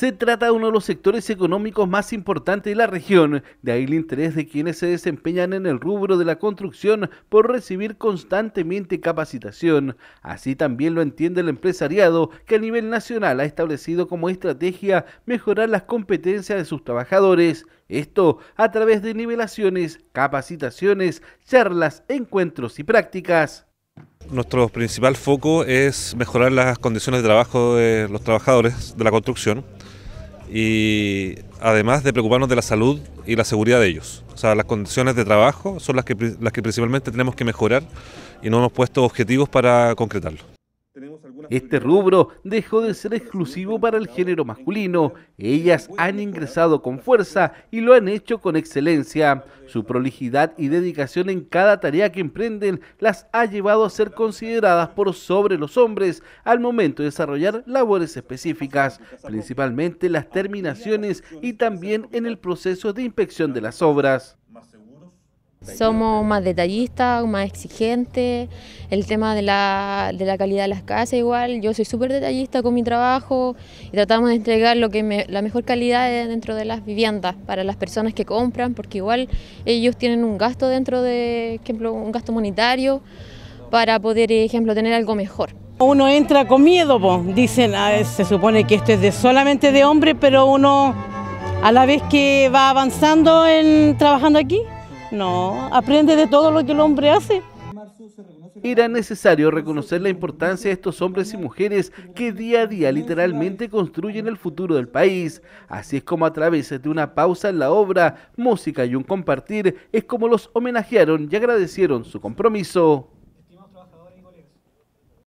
Se trata de uno de los sectores económicos más importantes de la región, de ahí el interés de quienes se desempeñan en el rubro de la construcción por recibir constantemente capacitación. Así también lo entiende el empresariado, que a nivel nacional ha establecido como estrategia mejorar las competencias de sus trabajadores esto a través de nivelaciones, capacitaciones, charlas, encuentros y prácticas. Nuestro principal foco es mejorar las condiciones de trabajo de los trabajadores de la construcción y además de preocuparnos de la salud y la seguridad de ellos. O sea, las condiciones de trabajo son las que, las que principalmente tenemos que mejorar y no hemos puesto objetivos para concretarlo. Este rubro dejó de ser exclusivo para el género masculino. Ellas han ingresado con fuerza y lo han hecho con excelencia. Su prolijidad y dedicación en cada tarea que emprenden las ha llevado a ser consideradas por sobre los hombres al momento de desarrollar labores específicas, principalmente las terminaciones y también en el proceso de inspección de las obras. Somos más detallistas, más exigentes, el tema de la, calidad de las casas igual, yo soy súper detallista con mi trabajo y tratamos de entregar lo que la mejor calidad dentro de las viviendas para las personas que compran, porque igual ellos tienen un gasto dentro de, ejemplo, un gasto monetario para poder, ejemplo, tener algo mejor. Uno entra con miedo, dicen, ah, se supone que esto es de, solamente de hombres, pero uno a la vez que va avanzando en trabajando aquí, no, aprende de todo lo que el hombre hace. Era necesario reconocer la importancia de estos hombres y mujeres que día a día literalmente construyen el futuro del país. Así es como a través de una pausa en la obra, música y un compartir es como los homenajearon y agradecieron su compromiso.